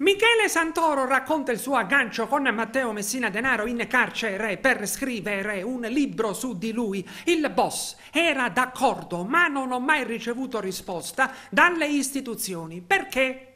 Michele Santoro racconta il suo aggancio con Matteo Messina Denaro in carcere per scrivere un libro su di lui. Il boss era d'accordo, ma non ho mai ricevuto risposta dalle istituzioni. Perché?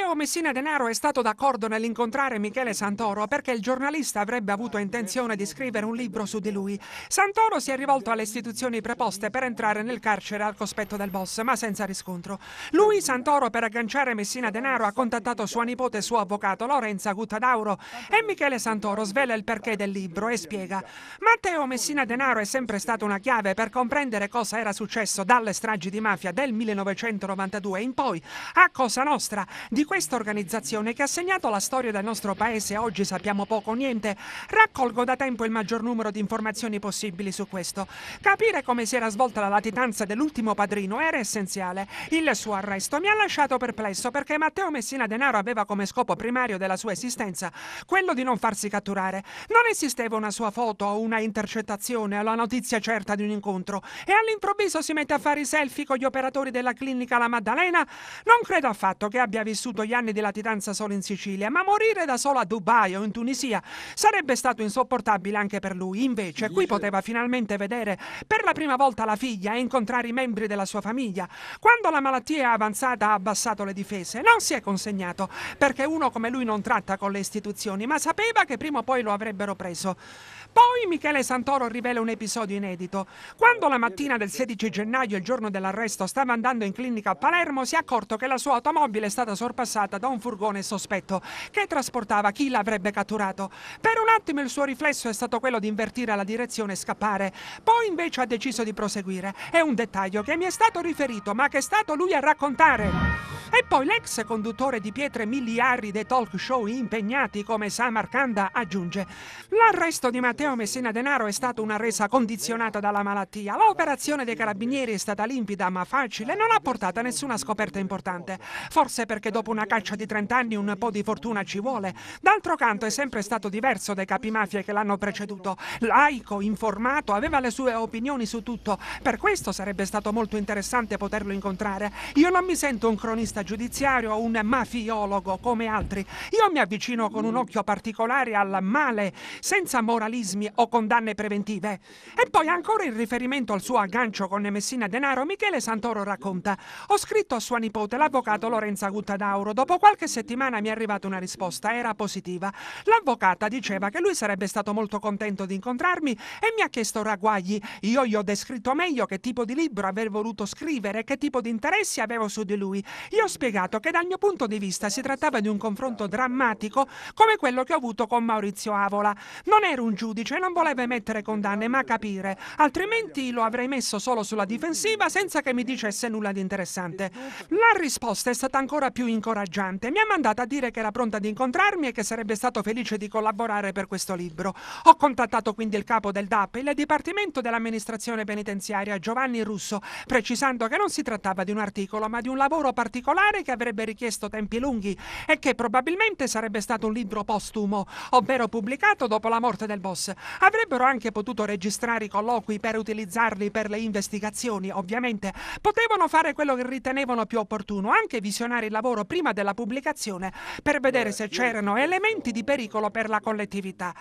Leo Messina Denaro è stato d'accordo nell'incontrare Michele Santoro perché il giornalista avrebbe avuto intenzione di scrivere un libro su di lui. Santoro si è rivolto alle istituzioni preposte per entrare nel carcere al cospetto del boss, ma senza riscontro. Lui, Santoro, per agganciare Messina Denaro ha contattato sua nipote e suo avvocato Lorenza Guttadauro e Michele Santoro svela il perché del libro e spiega Matteo Messina Denaro è sempre stato una chiave per comprendere cosa era successo dalle stragi di mafia del 1992 in poi a Cosa Nostra, di questa organizzazione che ha segnato la storia del nostro paese e oggi sappiamo poco o niente, raccolgo da tempo il maggior numero di informazioni possibili su questo. Capire come si era svolta la latitanza dell'ultimo padrino era essenziale. Il suo arresto mi ha lasciato perplesso perché Matteo Messina Denaro aveva come scopo primario della sua esistenza quello di non farsi catturare. Non esisteva una sua foto o una intercettazione o la notizia certa di un incontro e all'improvviso si mette a fare i selfie con gli operatori della clinica La Maddalena? Non credo affatto che abbia vissuto vissuto gli anni di latitanza solo in Sicilia, ma morire da solo a Dubai o in Tunisia sarebbe stato insopportabile anche per lui. Invece, qui poteva finalmente vedere per la prima volta la figlia e incontrare i membri della sua famiglia. Quando la malattia è avanzata ha abbassato le difese, non si è consegnato, perché uno come lui non tratta con le istituzioni, ma sapeva che prima o poi lo avrebbero preso. Poi Michele Santoro rivela un episodio inedito. Quando la mattina del 16 gennaio, il giorno dell'arresto, stava andando in clinica a Palermo, si è accorto che la sua automobile è stata sorpassata passata da un furgone sospetto che trasportava chi l'avrebbe catturato. Per un attimo il suo riflesso è stato quello di invertire la direzione e scappare, poi invece ha deciso di proseguire. È un dettaglio che mi è stato riferito ma che è stato lui a raccontare. E poi l'ex conduttore di pietre miliardi talk show impegnati come Samarcanda aggiunge L'arresto di Matteo Messina Denaro è stata una resa condizionata dalla malattia. L'operazione dei carabinieri è stata limpida ma facile e non ha portato a nessuna scoperta importante. Forse perché dopo una caccia di 30 anni un po' di fortuna ci vuole. D'altro canto è sempre stato diverso dai capimafia che l'hanno preceduto. Laico, informato, aveva le sue opinioni su tutto. Per questo sarebbe stato molto interessante poterlo incontrare. Io non mi sento un cronista giornalista giudiziario o un mafiologo come altri. Io mi avvicino con un occhio particolare al male, senza moralismi o condanne preventive. E poi ancora in riferimento al suo aggancio con Messina Denaro, Michele Santoro racconta «Ho scritto a sua nipote, l'avvocato Lorenza Guttadauro. Dopo qualche settimana mi è arrivata una risposta, era positiva. L'avvocata diceva che lui sarebbe stato molto contento di incontrarmi e mi ha chiesto ragguagli. Io gli ho descritto meglio che tipo di libro aver voluto scrivere e che tipo di interessi avevo su di lui. Io ho spiegato che dal mio punto di vista si trattava di un confronto drammatico come quello che ho avuto con Maurizio Avola. Non ero un giudice e non volevo emettere condanne, ma capire, altrimenti lo avrei messo solo sulla difensiva senza che mi dicesse nulla di interessante. La risposta è stata ancora più incoraggiante. Mi ha mandato a dire che era pronta ad incontrarmi e che sarebbe stato felice di collaborare per questo libro. Ho contattato quindi il capo del DAP, il Dipartimento dell'Amministrazione Penitenziaria, Giovanni Russo, precisando che non si trattava di un articolo ma di un lavoro particolare particolare che avrebbe richiesto tempi lunghi e che probabilmente sarebbe stato un libro postumo, ovvero pubblicato dopo la morte del boss. Avrebbero anche potuto registrare i colloqui per utilizzarli per le investigazioni, ovviamente. Potevano fare quello che ritenevano più opportuno, anche visionare il lavoro prima della pubblicazione per vedere se c'erano elementi di pericolo per la collettività.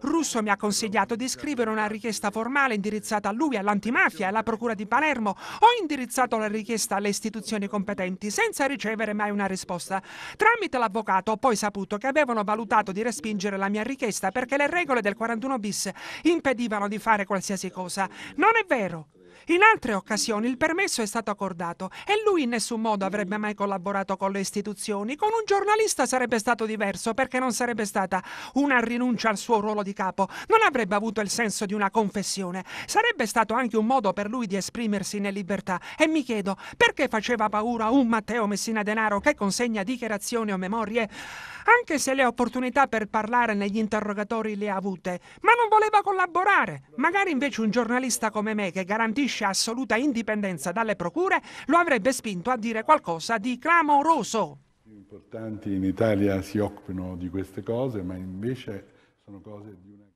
Russo mi ha consigliato di scrivere una richiesta formale indirizzata a lui, all'antimafia e alla Procura di Palermo. Ho indirizzato la richiesta alle istituzioni competenti senza senza ricevere mai una risposta. Tramite l'avvocato ho poi saputo che avevano valutato di respingere la mia richiesta perché le regole del 41 bis impedivano di fare qualsiasi cosa. Non è vero! In altre occasioni il permesso è stato accordato e lui in nessun modo avrebbe mai collaborato con le istituzioni. Con un giornalista sarebbe stato diverso perché non sarebbe stata una rinuncia al suo ruolo di capo, non avrebbe avuto il senso di una confessione. Sarebbe stato anche un modo per lui di esprimersi in libertà. E mi chiedo perché faceva paura un Matteo Messina Denaro che consegna dichiarazioni o memorie, anche se le opportunità per parlare negli interrogatori le ha avute, ma non voleva collaborare. Magari invece un giornalista come me che garantisce riconosce assoluta indipendenza dalle procure lo avrebbe spinto a dire qualcosa di clamoroso. Gli importanti in Italia si occupano di queste cose, ma invece sono cose di una...